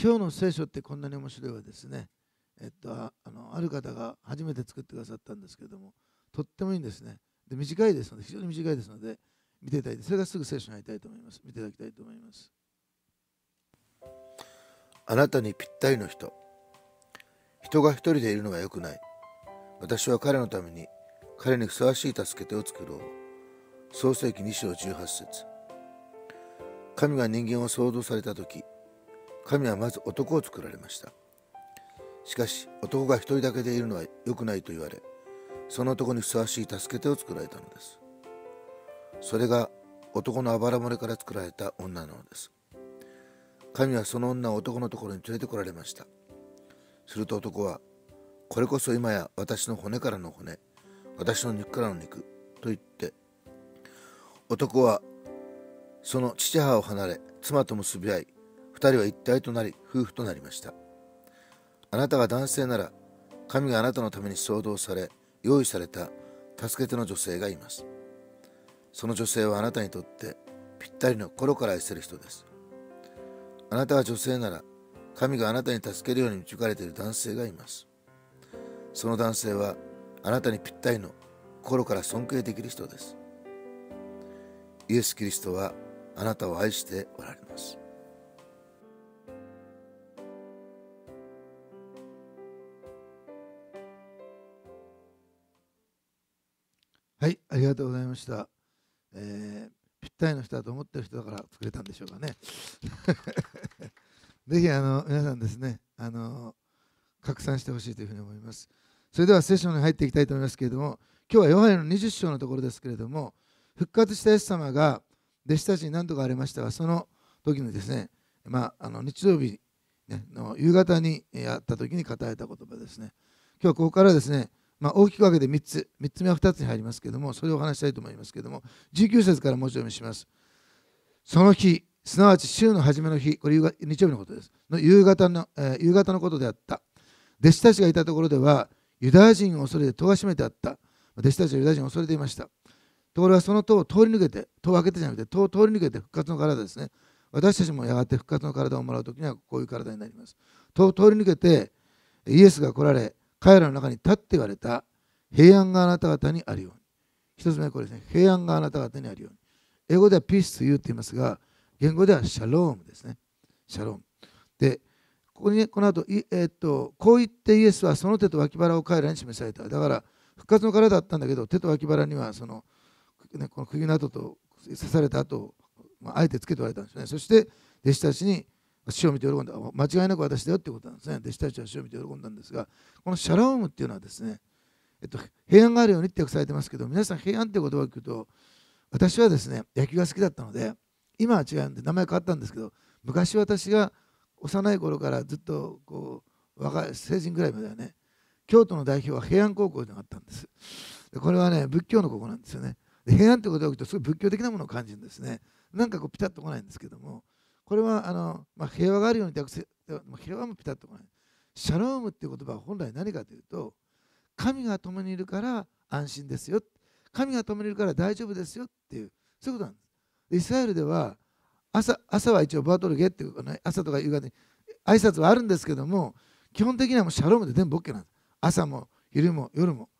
今日の聖書ってこんなに面白いわですね。えっと、あのある方が初めて作ってくださったんですけども、とってもいいんですね。で短いですので、非常に短いですので、見ていただいて、それがすぐ聖書に入りたいと思います。見ていただきたいと思います。あなたにぴったりの人。人が一人でいるのは良くない。私は彼のために、彼にふさわしい助け手を作ろう。創世紀2章18節神が人間を創造された時、神はまず男を作られましたしかし男が一人だけでいるのは良くないと言われその男にふさわしい助け手を作られたのですそれが男のあばら漏れから作られた女なのです神はその女を男のところに連れてこられましたすると男は「これこそ今や私の骨からの骨私の肉からの肉」と言って男はその父母を離れ妻と結び合い2人は一体となり夫婦となりましたあなたが男性なら神があなたのために創造され用意された助け手の女性がいますその女性はあなたにとってぴったりの頃から愛せる人ですあなたが女性なら神があなたに助けるように導かれている男性がいますその男性はあなたにぴったりの心から尊敬できる人ですイエス・キリストはあなたを愛しておられます。はいありがとうございました、えー、ぴったりの人だと思ってる人だから作れたんでしょうかね ぜひあの皆さんですねあの拡散してほしいというふうに思いますそれではセッションに入っていきたいと思いますけれども今日はヨハネの20章のところですけれども復活したイエス様が弟子たちに何とかありましたがその時にですね、まあ、あの日曜日、ね、の夕方にやった時に語られた言葉ですね今日はここからですねまあ、大きく分けて3つ3つ目は2つに入りますけれどもそれをお話したいと思いますけれども19節から文字読みしますその日すなわち週の初めの日これ日曜日のことですの夕方の、えー、夕方のことであった弟子たちがいたところではユダヤ人を恐れて戸が閉めてあった弟子たちはユダヤ人を恐れていましたところがその戸を通り抜けて戸を開けてじゃなくて戸を通り抜けて復活の体ですね私たちもやがて復活の体をもらうときにはこういう体になります戸を通り抜けてイエスが来られ彼らの中に立って言われた平安があなた方にあるように。一つ目はこれですね。平安があなた方にあるように。英語ではピースと言うって言いますが、言語ではシャロームですね。シャローム。で、ここに、ね、この後、えー、っと、こう言ってイエスはその手と脇腹を彼らに示された。だから、復活の体だったんだけど、手と脇腹にはその、ね、この釘の跡と刺された跡を、まあ、あえてつけておられたんですね。そして、弟子たちに死を見て喜んだ間違いなく私だよってことなんですね弟子たちは死を見て喜んだんですがこのシャラームっていうのはですね、えっと、平安があるようにって訳されてますけど皆さん平安って言葉を聞くと私はですね野球が好きだったので今は違うんで名前変わったんですけど昔私が幼い頃からずっとこう若い成人ぐらいまではね京都の代表は平安高校であったんですでこれはね仏教の高校なんですよねで平安ってことを聞くとすごい仏教的なものを感じるんですねなんかこうピタッと来ないんですけどもこれはあの、まあ、平和があるように訳せ平和もピタッとこないシャロームっていう言葉は本来何かというと神が共にいるから安心ですよ神が共にいるから大丈夫ですよっていうそういうことなんですイスラエルでは朝朝は一応バトルゲっていう、ね、朝とか夕方に挨拶はあるんですけども基本的にはもうシャロームで全部 OK なんです朝も昼も夜も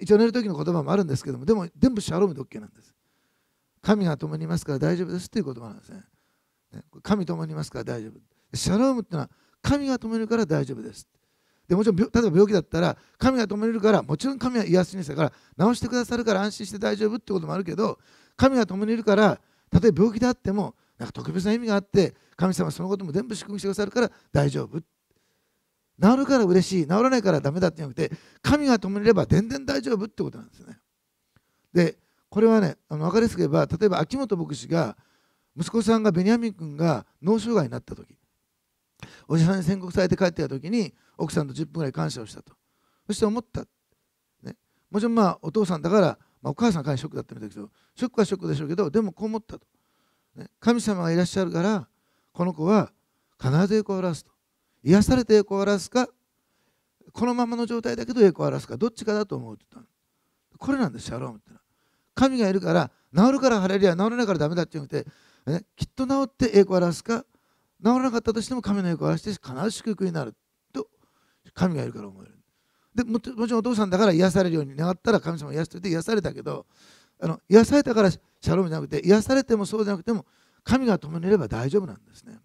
一応寝る時の言葉もあるんですけどもでも全部シャロームで OK なんです神が共にいますから大丈夫ですっていう言葉なんですね神ともにいますから大丈夫シャロームってのは神が止めるから大丈夫ですでもちろん例えば病気だったら神が止めれるからもちろん神は癒しにしたから治してくださるから安心して大丈夫ってこともあるけど神が止めるから例えば病気であってもなんか特別な意味があって神様はそのことも全部祝福してくださるから大丈夫治るから嬉しい治らないからダメだってじゃなくて神が止めれば全然大丈夫ってことなんですねでこれはねあの分かりやすく言えば例えば秋元牧師が息子さんがベニヤミン君が脳障害になった時おじさんに宣告されて帰ってきた時に奥さんと10分ぐらい感謝をしたとそして思った、ね、もちろんまあお父さんだから、まあ、お母さんかなりショックだったみたいだけどショックはショックでしょうけどでもこう思ったと、ね、神様がいらっしゃるからこの子は必ず栄光を表すと癒されて栄光を表すかこのままの状態だけど栄光を表すかどっちかだと思うって言ったこれなんですシャロームってのは神がいるから治るから晴れりゃ治らないからダメだって言うんできっと治って栄光を表すか治らなかったとしても神の栄光を表して必ず祝福になると神がいるから思えるでもちろんお父さんだから癒されるように願ったら神様癒しておいて癒されたけどあの癒されたからシャロームじゃなくて癒されてもそうじゃなくても神が共にいれば大丈夫なんですね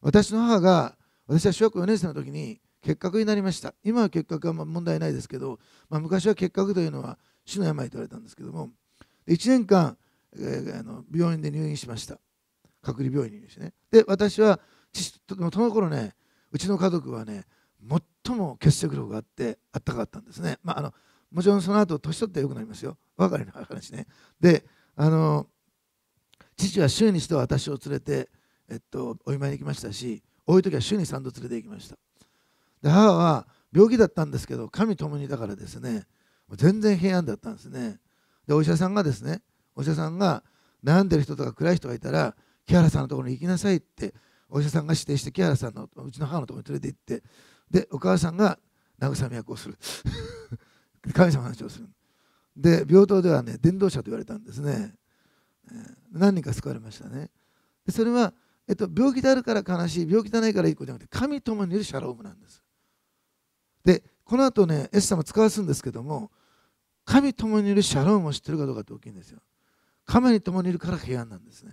私の母が私は小学校4年生の時に結核になりました今は結核は問題ないですけど、まあ、昔は結核というのは死の病と言われたんですけども1年間えー、あの病院で入院しました隔離病院に入院してねで私は父とその頃ねうちの家族はね最も結束力があってあったかかったんですね、まあ、あのもちろんその後年取って良くなりますよかりの話ねであの父は週に一度私を連れて、えっと、お見舞いに行きましたし多い時は週に3度連れて行きましたで母は病気だったんですけど神ともにだからですね全然平安だったんですねでお医者さんがですねお医者さんが悩んでる人とか暗い人がいたら木原さんのところに行きなさいってお医者さんが指定して木原さんのうちの母のところに連れて行ってでお母さんが慰め役をする 神様の話をするで病棟ではね伝道者と言われたんですね何人か救われましたねでそれは、えっと、病気であるから悲しい病気じゃないからいい子じゃなくて神ともにいるシャロームなんですでこの後ねエス様使わすんですけども神ともにいるシャロームを知ってるかどうかって大きいんですよ神に共にいるから平安なんですね。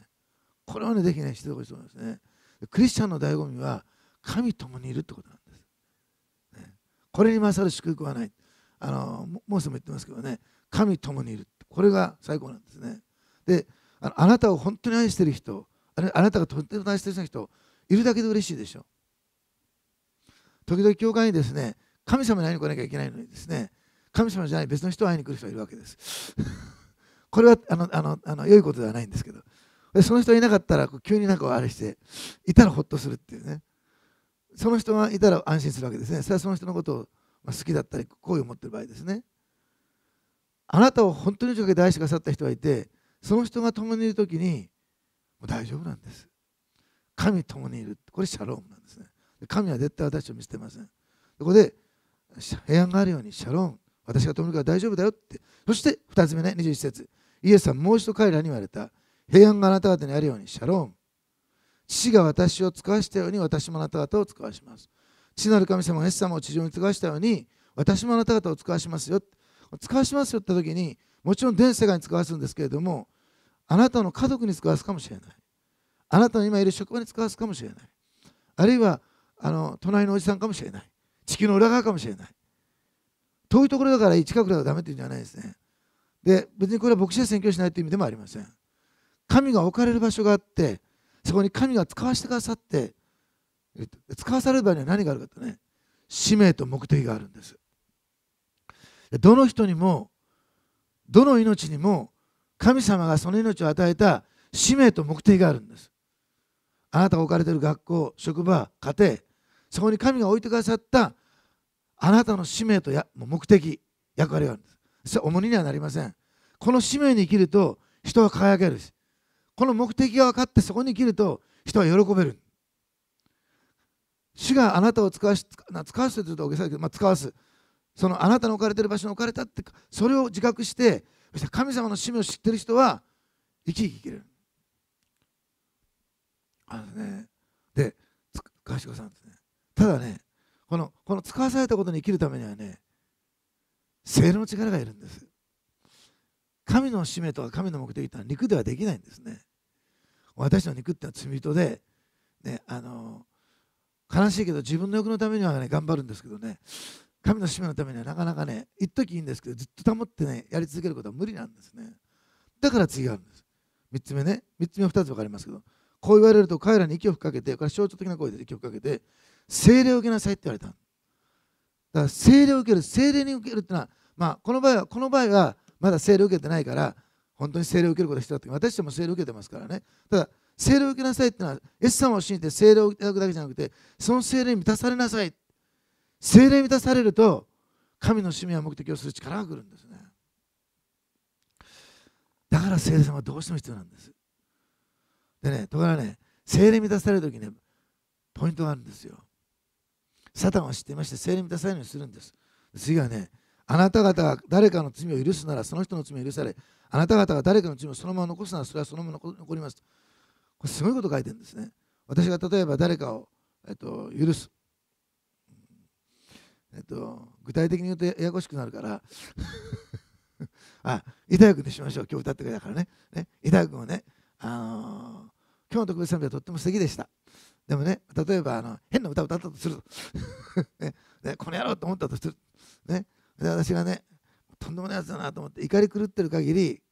これはね、ぜひね、ってほしいと思いますね。クリスチャンの醍醐味は、神共にいるってことなんです。ね、これに勝る祝福はない。あのモーセも言ってますけどね、神共にいる。これが最高なんですね。で、ああなたを本当に愛している人、あれあなたがとっても大切な人、いるだけで嬉しいでしょ。時々教会にですね、神様に会いに来なきゃいけないのにですね、神様じゃない別の人を会いに来る人がいるわけです。これはあのあのあの良いことではないんですけどでその人がいなかったら急になんかあれしていたらほっとするっていうねその人がいたら安心するわけですねそれはその人のことを、ま好きだったり好意を持ってる場合ですねあなたを本当に一生懸命愛してくださった人がいてその人が共にいる時にもう大丈夫なんです神共にいるこれシャロームなんですね神は絶対私を見捨てませんここで平安があるようにシャローム私が共にいるから大丈夫だよってそして2つ目ね21節イエスはもう一度彼らに言われた。平安があなた方にあるように、シャローン。父が私を使わしたように、私もあなた方を使わします。父なる神様、イエス様を地上に使わしたように、私もあなた方を使わしますよ。使わしますよって時に、もちろん全世界に使わすんですけれども、あなたの家族に使わすかもしれない。あなたの今いる職場に使わすかもしれない。あるいは、あの隣のおじさんかもしれない。地球の裏側かもしれない。遠いところだからいい、近くだからダメっていうんじゃないですね。で別にこれは牧師で宣教しないという意味でもありません神が置かれる場所があってそこに神が使わせてくださって使わされる場合には何があるかとね使命と目的があるんですどの人にもどの命にも神様がその命を与えた使命と目的があるんですあなたが置かれている学校職場家庭そこに神が置いてくださったあなたの使命とや目的役割があるんです重荷にはなりませんこの使命に生きると人は輝けるしこの目的が分かってそこに生きると人は喜べる主があなたを使わし使わせと言うとおげさだけど、まあ、使わすそのあなたの置かれてる場所に置かれたってそれを自覚してそして神様の使命を知ってる人は生き生き生きるあのねで賢さんですねただねこのこの使わされたことに生きるためにはね精霊の力がいるんです神の使命とか神の目的というのは肉ではできないんですね私の肉ってのは罪人で、ね、あの悲しいけど自分の欲のためには、ね、頑張るんですけどね神の使命のためにはなかなかね一時いいんですけどずっと保ってねやり続けることは無理なんですねだから次があるんです3つ目ね3つ目は2つ分かりますけどこう言われると彼らに息を吹っかけてこれ象徴的な声で息を吹っかけて精霊を受けなさいって言われただから聖霊を受ける、聖霊に受けるってのは、まあ、この場合は、この場合はまだ聖霊を受けてないから、本当に聖霊を受けることが必要だって、私たちも聖霊を受けてますからね。ただ、聖霊を受けなさいってのは、S さんを信じて聖霊をいただくだけじゃなくて、その聖霊に満たされなさい。聖霊に満たされると、神の使命や目的をする力が来るんですね。だから聖霊様はどうしても必要なんです。でね、ところがね、聖霊満たされるときね、ポイントがあるんですよ。サタンを知っていまして精霊満たされるようにするんです次はねあなた方が誰かの罪を許すならその人の罪を許されあなた方が誰かの罪をそのまま残すならそれはそのまま残りますこれすごいこと書いてるんですね私が例えば誰かを、えっと、許す、えっと、具体的に言うとややこしくなるから あ板谷君にしましょう今日歌ってくれたからねね板谷君をね、あのー、今日の特別賛美はとっても素敵でしたでもね、例えばあの変な歌を歌ったとする ねね、この野郎と思ったとする、ね、で私がね、とんでもないやつだなと思って怒り狂ってる限り、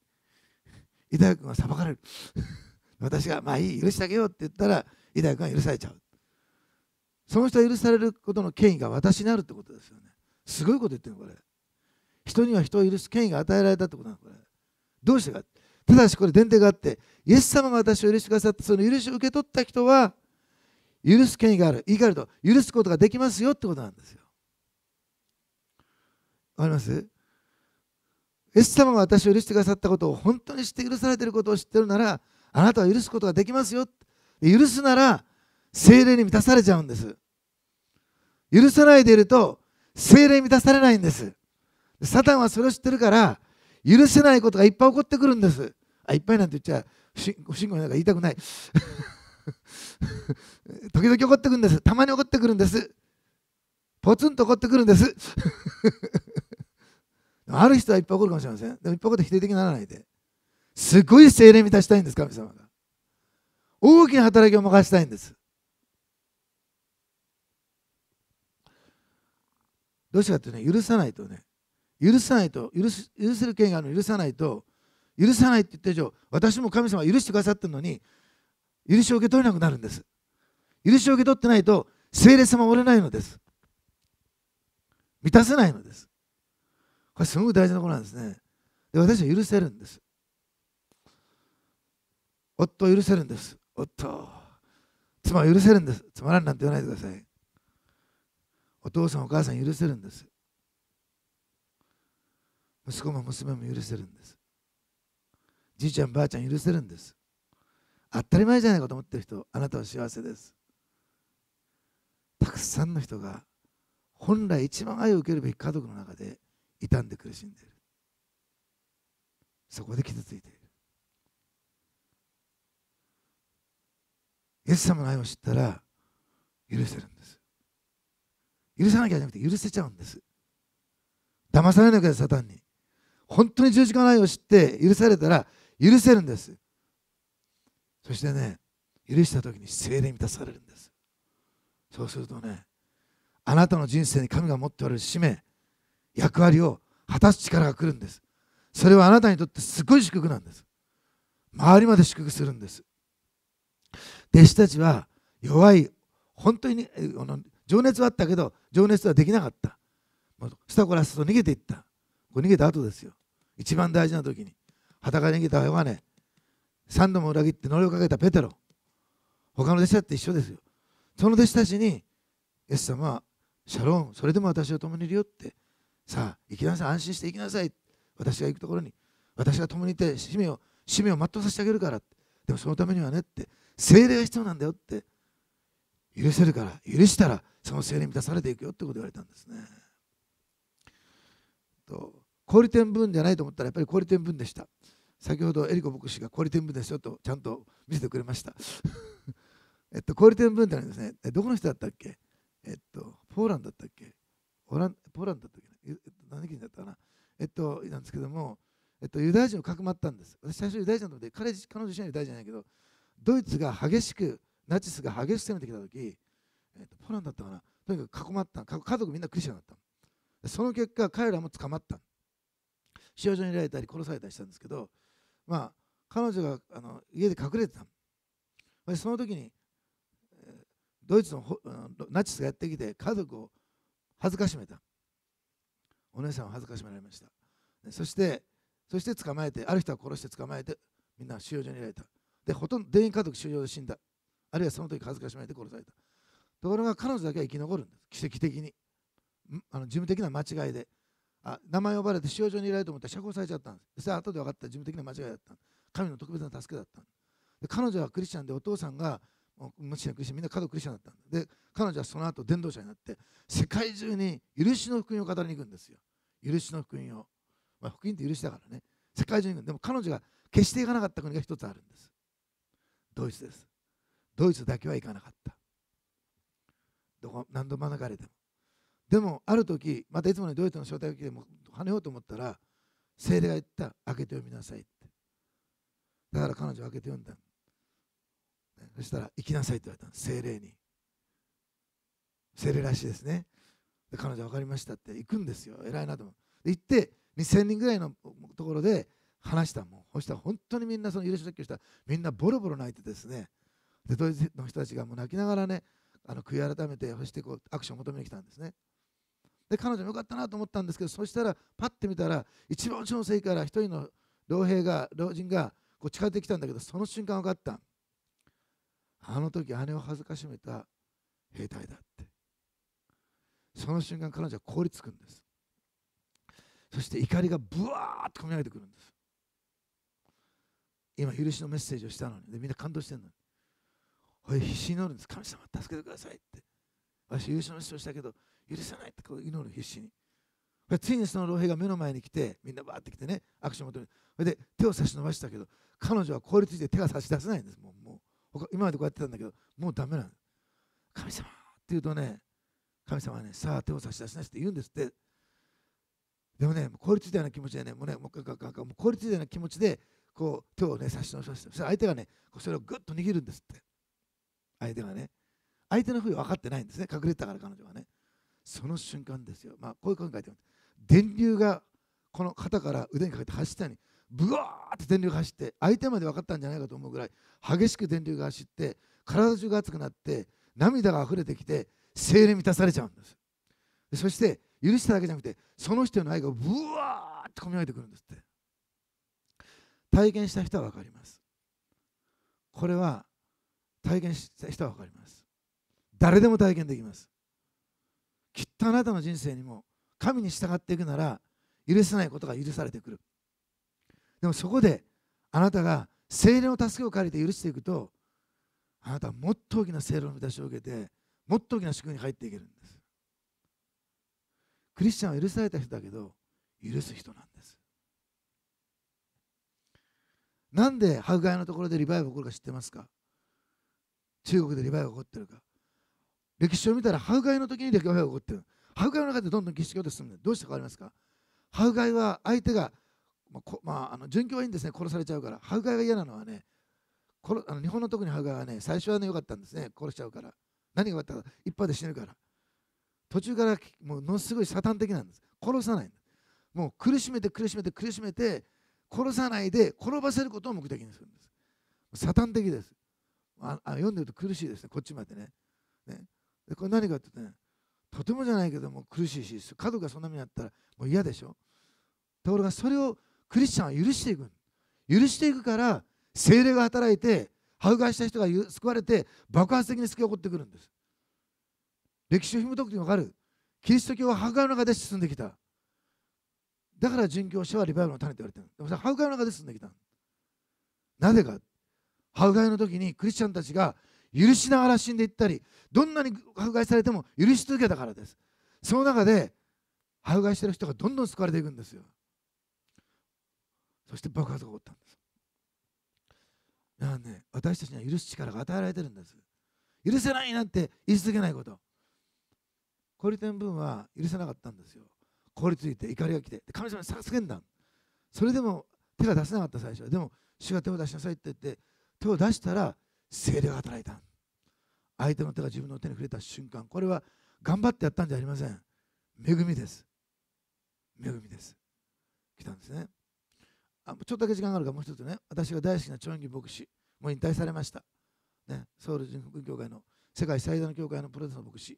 伊大君は裁かれる。私が、まあいい、許してあげようって言ったら、伊大君は許されちゃう。その人が許されることの権威が私にあるってことですよね。すごいこと言ってるの、これ。人には人を許す権威が与えられたってことなの、これ。どうしてか。ただしこれ前提があって、イエス様が私を許してくださって、その許しを受け取った人は、許す権威がある言い換えると許すことができますよってことなんですよわかりますイエス様が私を許してくださったことを本当に知って許されていることを知ってるならあなたは許すことができますよ許すなら精霊に満たされちゃうんです許さないでいると精霊に満たされないんですサタンはそれを知ってるから許せないことがいっぱい起こってくるんですあいっぱいなんて言っちゃ不信不信仰なんか言いたくない 時々怒ってくるんです。たまに怒ってくるんです。ポツンと怒ってくるんです。ある人はいっぱい怒るかもしれません。でもいっぱいこと否定的にならないで。すごい精霊満たしたいんです、神様が。大きな働きを任したいんです。どうしてかってね、許さないとね、許さないと、許す許せる権があるの許さないと、許さないって言った以上、私も神様は許してくださってるのに、許しを受け取れなくなるんです許しを受け取ってないと聖霊様折れないのです満たせないのですこれすごく大事なことなんですねで私は許せるんです夫を許せるんです夫妻を許せるんですつまらんなんて言わないでくださいお父さんお母さん許せるんです息子も娘も許せるんですじいちゃんばあちゃん許せるんです当たり前じゃないかと思ってる人あなたは幸せですたくさんの人が本来一番愛を受けるべき家族の中で傷んで苦しんでいるそこで傷ついているイエス様の愛を知ったら許せるんです許さなきゃじゃなくて許せちゃうんです騙されなきゃサタンに本当に十字架の愛を知って許されたら許せるんですそしてね許した時に精霊満たされるんですそうするとねあなたの人生に神が持っておられる使命役割を果たす力が来るんですそれはあなたにとってすごい祝福なんです周りまで祝福するんです弟子たちは弱い本当に情熱はあったけど情熱はできなかったスタコラスと逃げていったこれ逃げた後ですよ一番大事な時に裸に逃げた方がね3度も裏切って呪いをかけたペテロ他の弟子だって一緒ですよその弟子たちにイエス様はシャロンそれでも私を共にいるよってさあ行きなさい安心して行きなさい私が行くところに私が共にいて使命を使命を全うさせてあげるからでもそのためにはねって精霊が必要なんだよって許せるから許したらその精霊満たされていくよってこと言われたんですねと氷点分じゃないと思ったらやっぱり氷点分でした先ほどエリコ牧師が小売天文ですよとちゃんと見せてくれました えっと小売天文ってのはですねどこの人だったっけえっとポーランドだったっけオランポーランドだったっけ、えっと、何県だったかなえっとなんですけどもえっと、ユダヤ人をかくまったんです。私、最初ユダヤ人なので、彼彼女自身はユダヤ人じゃないけど、ドイツが激しく、ナチスが激しく攻めてきたとき、えっと、ポーランドだったかな、とにかく囲まった家族みんなクリスチャンだったその結果、彼らも捕まった。使用所に入られたり殺されたりしたんですけど、まあ、彼女があの家で隠れてた私その時にドイツのナチスがやってきて家族を恥ずかしめたお姉さんを恥ずかしめられましたそしてそして捕まえてある人は殺して捕まえてみんな収容所に入れたでほとんど全員家族収容で死んだあるいはその時恥ずかしめて殺されたところが彼女だけは生き残るんです奇跡的にあの事務的な間違いであ名前呼ばれて使用上にいられると思ったら釈放されちゃったんですそれ後で分かった自分的な間違いだった神の特別な助けだったで彼女はクリスチャンでお父さんがもちろんクリスチャンみんな家族クリスチャンだったんで彼女はその後伝道者になって世界中に許しの福音を語りに行くんですよ許しの福音を、まあ、福音って許しだからね世界中に行くでも彼女が決して行かなかった国が一つあるんですドイツですドイツだけは行かなかったどこ何度免れてもでもある時またいつものドイツの招待けでも跳ねようと思ったら精霊が言った開けて読みなさいってだから彼女は開けて読んだ、そしたら行きなさいって言われた聖精霊に精霊らしいですねで彼女は分かりましたって行くんですよ偉いなと思う行って2000人ぐらいのところで話したもんそしたら本当にみんなその許し説教したみんなボロボロ泣いてですねでドイツの人たちがもう泣きながらねあの悔い改めてそしてこうアクションを求めに来たんですねで彼女もよかったなと思ったんですけどそしたらパッて見たら一番後ろの席から1人の老兵が老人がこう近づいてきたんだけどその瞬間分かったあの時姉を辱めた兵隊だってその瞬間彼女は凍りつくんですそして怒りがぶわーっと込み上げてくるんです今許しのメッセージをしたのにでみんな感動してるのに必死になるんです神様助けてくださいって私許しのメッセージをしたけど許さないってこう祈る必死についにその老兵が目の前に来てみんなバーって来てね握手を求めて、で手を差し伸ばしたけど彼女は凍りついて手が差し出せないんですもうもう今までこうやってたんだけどもうダメなの。神様って言うとね神様はねさあ手を差し出しなしって言うんですってでもね凍りついたような気持ちでねもうねもうかかかかもう凍りついたような気持ちでこう手をね差し伸ばして相手がねそれをぐっと握るんですって相手がね相手のふう分かってないんですね隠れてたから彼女はねその瞬間ですよ、まあ、こういう考えで電流がこの肩から腕にかけて走ったようにブワーって電流が走って相手まで分かったんじゃないかと思うぐらい激しく電流が走って体中が熱くなって涙が溢れてきて精霊満たされちゃうんですそして許しただけじゃなくてその人の愛がブワーって込み上げてくるんですって体験した人は分かりますこれは体験した人は分かります誰でも体験できますとあなたの人生にも神に従っていくなら許せないことが許されてくるでもそこであなたが精霊の助けを借りて許していくとあなたはもっと大きな精霊の満たしを受けてもっと大きな祝福に入っていけるんですクリスチャンは許された人だけど許す人なんですなんで迫害のところでリバイバル起こるか知ってますか中国でリバイバル起こってるか歴史を見たら、ハウガイの時に出来が起こってる。ハウガイの中でどんどん儀式を進むどうして変わりますかハウガイは相手が、まあ、まあ、あの殉教はいいんですね、殺されちゃうから。ハウガイが嫌なのはね、こあの日本の特にハウガイはね、最初はね、良かったんですね、殺しちゃうから。何が良かったか、一発で死ぬから。途中からもうのすごいサタン的なんです。殺さないもう苦しめて苦しめて苦しめて、殺さないで転ばせることを目的にするんです。サタン的です。ああ読んでると苦しいですね、こっちまでね。ねでこれ何かってねとてもじゃないけども苦しいし家族がそんな目にあったらもう嫌でしょところがそれをクリスチャンは許していく許していくから精霊が働いて迫害した人が救われて爆発的に救い起こってくるんです歴史を紐解くと分かるキリスト教は迫害の中で進んできただから殉教者はリバイバルの種と言われてるでもそれ迫害の中で進んできたなぜか迫害の時にクリスチャンたちが許しながら死んでいったりどんなに迫害されても許し続けたからですその中で迫害してる人がどんどん救われていくんですよそして爆発が起こったんですだからね私たちには許す力が与えられてるんです許せないなんて言い続けないこと小売店分は許せなかったんですよ凍りついて怒りが来て神様にげんだそれでも手が出せなかった最初でも主が手を出しなさいって言って手を出したら精霊が働いた相手の手が自分の手に触れた瞬間これは頑張ってやったんじゃありません恵みです恵みです来たんですねあちょっとだけ時間があるからもう一つね私が大好きなチョンギ牧師もう引退されました、ね、ソウル人福教会の世界最大の教会のプロテスの牧師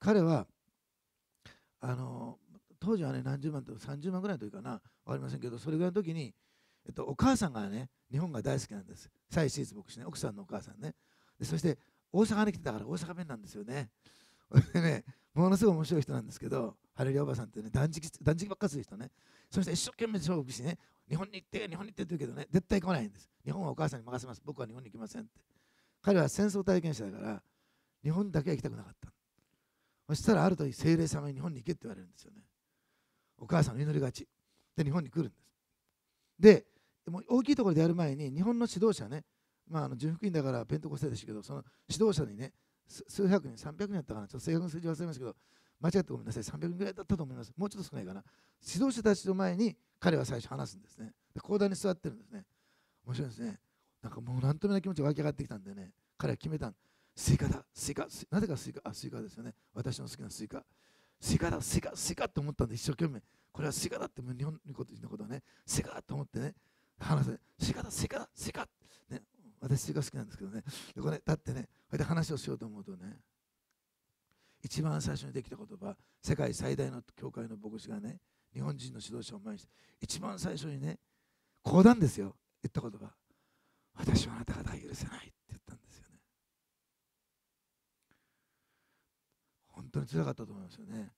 彼はあの当時はね何十万と30万ぐらいの時かな分かりませんけどそれぐらいの時にえっと、お母さんがね日本が大好きなんです最シー僕、ね奥さんのお母さんねでそして大阪に来てたから大阪弁なんですよね でねものすごい面白い人なんですけどハレリおばさんってね断食断食ばっかする人ねそして一生懸命勝負してね日本に行って日本に行ってって言うけどね絶対来ないんです日本はお母さんに任せます僕は日本に行きませんって彼は戦争体験者だから日本だけは行きたくなかったそしたらある時精霊様に日本に行けって言われるんですよねお母さんの祈りがちで日本に来るんですでも大きいところでやる前に日本の指導者ね、まあ、あの純福音だからペントコステでしたけどその指導者にね数百人300人だったかなちょっと正確な数字忘れましたけど間違ってごめんなさい300人ぐらいだったと思いますもうちょっと少ないかな指導者たちの前に彼は最初話すんですね講談に座ってるんですね面白いですねなんかもう何ともない気持ちが湧き上がってきたんでね彼は決めたスイカだスイカなぜかスイカあスイカですよね私の好きなスイカスイカだスイカスイカって思ったんで一生懸命これはスイカだってもう日本のことのことはねスイカだと思ってね話せ「シかだせかだシカ」ね私シカ好きなんですけどねでこれ立ってねこうやって話をしようと思うとね一番最初にできた言葉世界最大の教会の牧師がね日本人の指導者を前にして一番最初にね講談ですよ言った言葉私はあなた方が許せないって言ったんですよね本当につらかったと思いますよね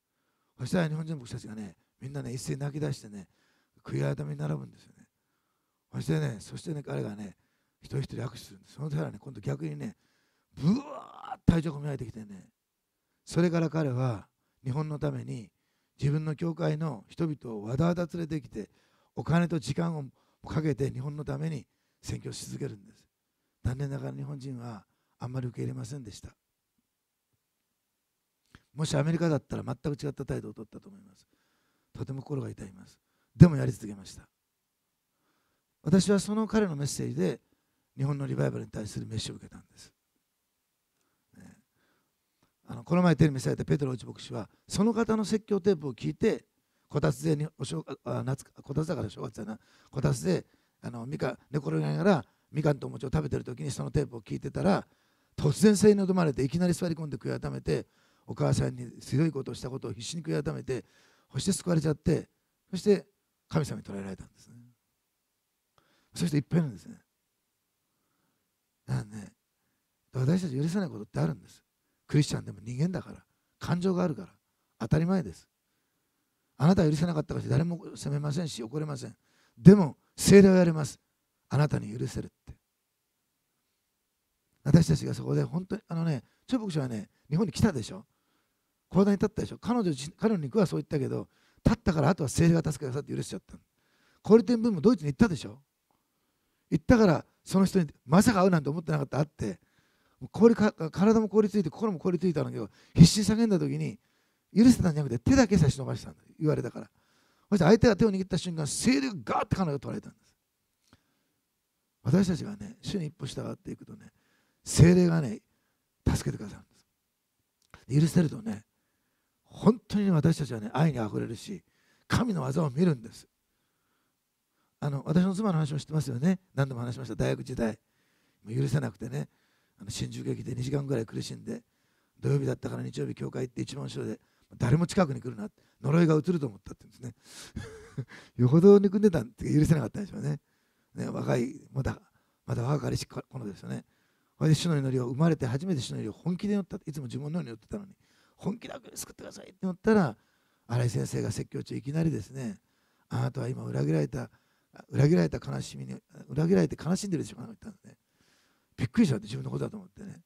そしたら日本人の僕たちがねみんなね一斉に泣き出してね悔い改めに並ぶんですよねそしてねそしてね彼がね一人一人握手するんですその手からね今度逆にねぶわーっと体調が見られてきてねそれから彼は日本のために自分の教会の人々をわだわだ連れてきてお金と時間をかけて日本のために宣教し続けるんです残念ながら日本人はあんまり受け入れませんでしたもしアメリカだったら全く違った態度を取ったと思いますとても心が痛いますでもやり続けました私はその彼のメッセージで日本のリバイバルに対するメッシを受けたんです、ね、あのこの前テレビされたペトロ一牧師はその方の説教テープを聞いてこたつでにおしょあ夏こたつだから正月だなこたつであのみか寝転がりながらみかんとお餅を食べてる時にそのテープを聞いてたら突然性に挑まれていきなり座り込んで悔い改めてお母さんに強いことをしたことを必死に悔い改めてそして救われちゃってそして神様に捕らえられたんですねそういう人いっぱいいるんですね。だからね、私たち許せないことってあるんです。クリスチャンでも人間だから、感情があるから、当たり前です。あなたは許せなかったから誰も責めませんし、怒れません。でも、精霊をやります。あなたに許せるって。私たちがそこで本当に、あのね、中国牧はね、日本に来たでしょ。講談に立ったでしょ。彼女彼女に行くはそう言ったけど、立ったからあとは精霊が助けてくださって許しちゃった。コリテンブードイツに行ったでしょ。行ったからその人にまさか会うなんて思ってなかった会って凍り体も凍りついて心も凍りついたんだけど必死に叫んだ時に許せたんじゃなくて手だけ差し伸ばしたんだ言われたからそして相手が手を握った瞬間精霊がガーって彼女を取られたんです私たちがね主に一歩従っていくとね精霊がね助けてくださるんです許せるとね本当に、私たちはね愛にあふれるし神の技を見るんですあの私の妻の話も知ってますよね何度も話しました大学時代も許せなくてねあの新宿駅で2時間ぐらい苦しんで土曜日だったから日曜日教会行って一番後ろで誰も近くに来るなって呪いが移ると思ったって言うんですね よほど憎んでたって許せなかったんでしょうねね若いまだまだ若かりしのですよねそれで主の祈りを生まれて初めて主の祈りを本気で祈ったいつも呪文のように祈ってたのに本気で救ってくださいって祈ったら新井先生が説教中いきなりですねあなたは今裏切られた裏切られた悲しみに裏切られて悲しんでるでしょう。たんですねびっくりしちゃって自分のことだと思ってね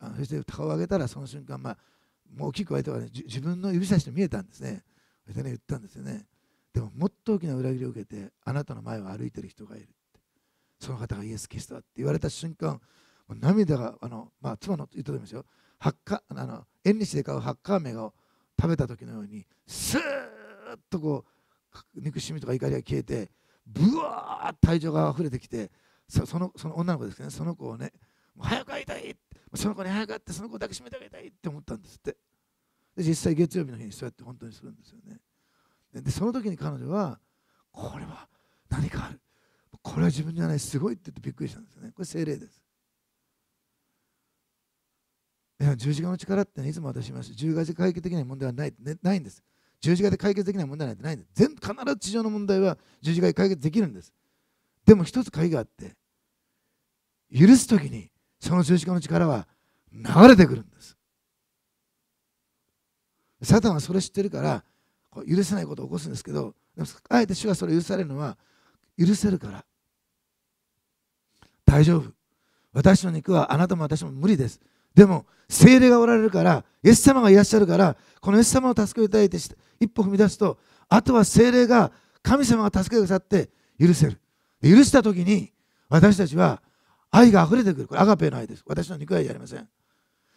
あそして顔を上げたらその瞬間、まあ、もう大きく相手は、ね、自分の指差しと見えたんですねそしてね言ったんですよねでももっと大きな裏切りを受けてあなたの前を歩いてる人がいるその方がイエス・キリストだって言われた瞬間涙があの、まあ、妻の言ったと思いますよハッカあの縁日で買うハッカーメガを食べた時のようにスーッとこう憎しみとか怒りが消えてぶわーっ体調が溢れてきてそのその女の子ですねその子をね早く会いたいその子に早く会ってその子を抱きしめてあげたいって思ったんですってで実際月曜日の日にそうやって本当にするんですよねでその時に彼女はこれは何かあるこれは自分じゃないすごいって言ってびっくりしたんですよねこれ精霊ですいや十字架の力って、ね、いつも私言います十字架解決的な問題はない,、ね、ないんです十字架で解決できない問題なんてないんです必ず地上の問題は十字架で解決できるんですでも一つ鍵があって許す時にその十字架の力は流れてくるんですサタンはそれ知ってるから許せないことを起こすんですけどあえて主がそれを許されるのは許せるから大丈夫私の肉はあなたも私も無理ですでも精霊がおられるからイエス様がいらっしゃるからこのイエス様を助けていただいて一歩踏み出すとあとは精霊が神様が助けてくださって許せる許した時に私たちは愛が溢れてくるこれアガペの愛です私の肉愛じゃありません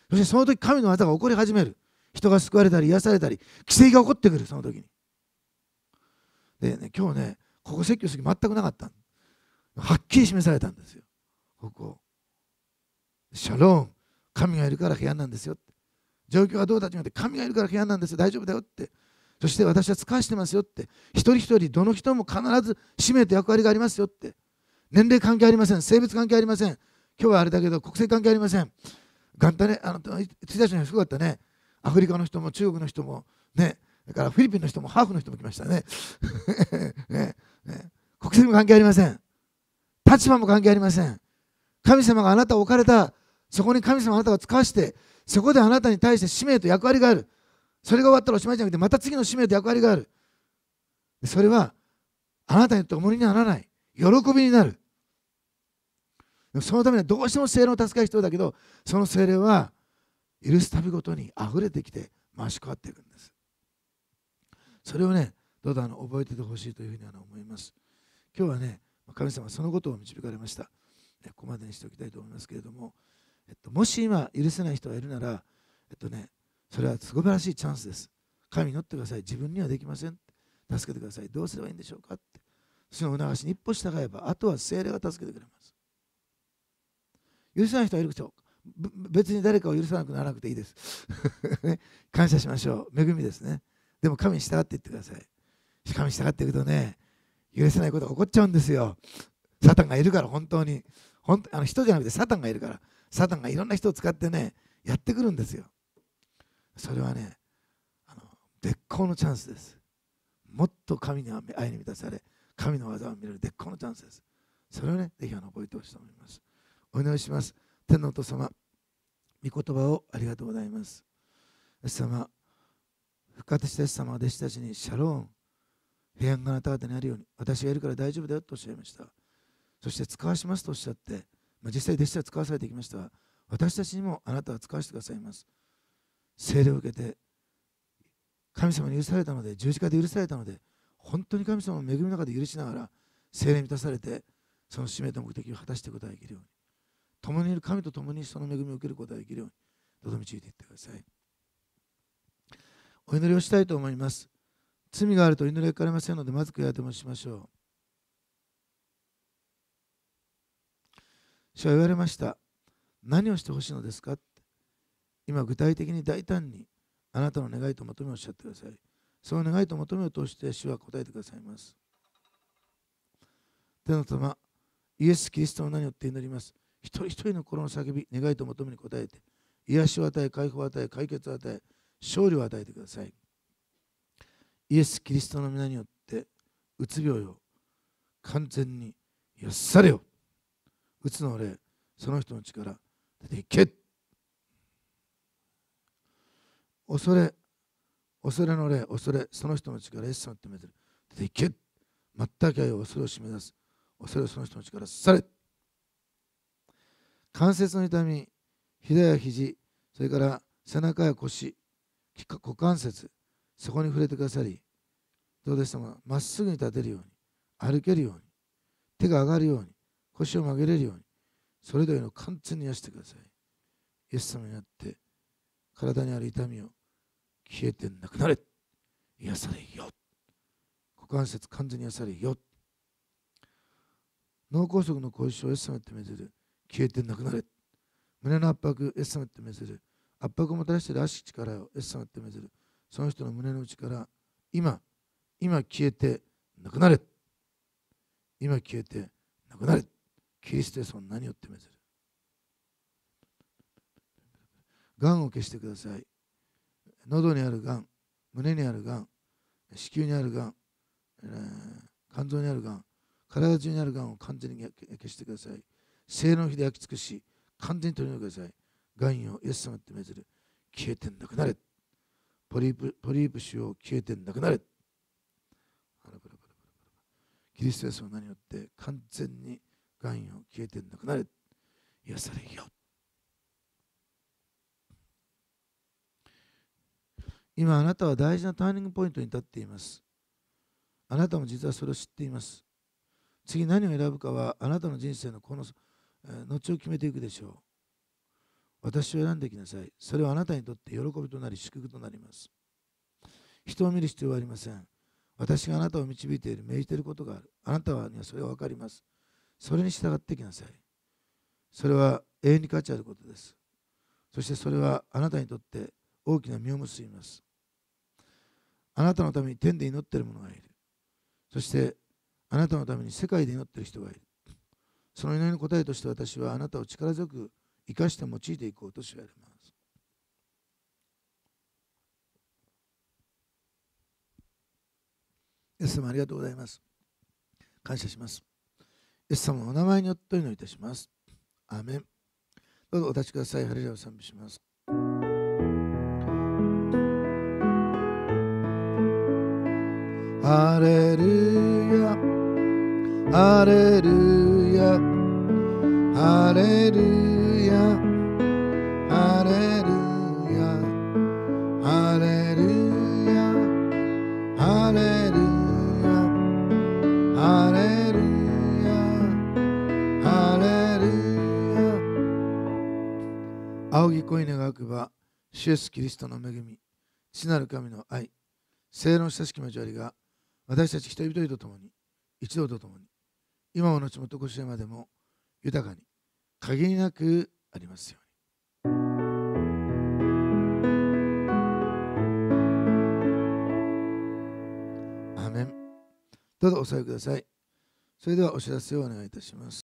そしてその時神の技が起こり始める人が救われたり癒されたり奇跡が起こってくるその時にでね今日ねここ説教する時全くなかったはっきり示されたんですよここシャローン。神がいるから平安なんですよ状況がどうだとって神がいるから平安なんですよ大丈夫だよってそして私は使わせてますよって一人一人どの人も必ず使命と役割がありますよって年齢関係ありません性別関係ありません今日はあれだけど国籍関係ありません元旦ねあの1日のすごかったねアフリカの人も中国の人もねだからフィリピンの人もハーフの人も来ましたね ねね国籍も関係ありません立場も関係ありません神様があなたを置かれたそこに神様あなたが使わして、そこであなたに対して使命と役割がある。それが終わったらおしまいじゃなくて、また次の使命と役割がある。それは、あなたにとって重りにならない。喜びになる。そのためにはどうしても精霊を助ける人だけど、その精霊は許す度ごとに溢れてきて、増し加わっていくんです。それをね、どうぞあの覚えててほしいというふうにあの思います。今日はね、神様はそのことを導かれました。ここまでにしておきたいと思いますけれども。えっと、もし今許せない人がいるなら、えっとね、それは素晴らしいチャンスです。神に乗ってください。自分にはできません。助けてください。どうすればいいんでしょうかって。その促しに一歩従えば、あとは精霊が助けてくれます。許せない人がいるでしょ別に誰かを許さなくならなくていいです。感謝しましょう。恵みですね。でも神に従っていってください。神に従っていくとね、許せないことが起こっちゃうんですよ。サタンがいるから、本当に。本当あの人じゃなくてサタンがいるから。サタンがいろんな人を使ってねやってくるんですよそれはねあの絶好のチャンスですもっと神に愛に満たされ神の技を見れる絶好のチャンスですそれをねぜひあの覚えてほしいと思いますお願いします天のお父様御言葉をありがとうございますイ様復活したイ様は弟子たちにシャローン平安があなた方にあるように私がいるから大丈夫だよとおっしゃいましたそして使わしますとおっしゃってま実際弟子は使わされてきましたが私たちにもあなたは使わせてくださいます聖霊を受けて神様に許されたので十字架で許されたので本当に神様の恵みの中で許しながら聖霊に満たされてその使命と目的を果たしていくことができるように共にいる神と共にその恵みを受けることができるようにどどみついていってくださいお祈りをしたいと思います罪があると祈りがかれませんのでまず悔いてもしましょう主は言われました何をしてほしいのですかって今具体的に大胆にあなたの願いと求めをおっしゃってくださいその願いと求めを通して主は答えてくださいます天の玉イエス・キリストの名によって祈ります一人一人の心の叫び願いと求めに応えて癒しを与え解放を与え解決を与え勝利を与えてくださいイエス・キリストの皆によってうつ病よ完全に癒されよ打つのでその人の力出ていけ恐れ恐れの霊恐れその人の力エッサってめてる出ていけ全くを恐れを締め出す恐れその人の力され関節の痛みひだや肘それから背中や腰股関節そこに触れてくださりどうでしたかまっすぐに立てるように歩けるように手が上がるように腰を曲げれるようにそれぞれの完全に癒してくださいイエス様になって体にある痛みを消えてなくなれ癒されよ股関節完全に癒されよ脳梗塞の後遺症をイエス様ってめでる消えてなくなれ胸の圧迫イエス様ってめでる圧迫をもたらしている足し力をイエス様ってめでるその人の胸の内から今今消えてなくなれ今消えてなくなれキリストイ何をってめずるがんを消してください喉にあるがん胸にあるがん子宮にあるがん、えー、肝臓にあるがん体中にあるがんを完全に消してください性の火で焼き尽くし完全に取り除いてくださいがんをイエス様ってめずる消えてなくなれポリープポリープ腫瘍消えてなくなれキリストイエスを何よって完全にがんよ消えてなくなれ癒されよ今あなたは大事なターニングポイントに立っていますあなたも実はそれを知っています次何を選ぶかはあなたの人生のこの後を決めていくでしょう私を選んできなさいそれはあなたにとって喜びとなり祝福となります人を見る必要はありません私があなたを導いている命じていることがあるあなたにはそれは分かりますそれに従ってきなさいそれは永遠に価値あることですそしてそれはあなたにとって大きな実を結びますあなたのために天で祈っている者がいるそしてあなたのために世界で祈っている人がいるその祈りの答えとして私はあなたを力強く生かして用いていこうとしられますイエス様ありがとうございます。感謝します。イエス様のお名前によってお祈りいたします。アーメン。どうぞお立ちください。ハレルヤを賛美します。ハレルヤ、ハレルヤ、ハレルヤ。仰ぎ恋願うくば、主イエスキリストの恵み、父なる神の愛、聖の親しき交わりが、私たち人々と共に、一同と共に、今も後もとこしえまでも、豊かに、限りなくありますように。どうぞお座りください。それではお知らせをお願いいたします。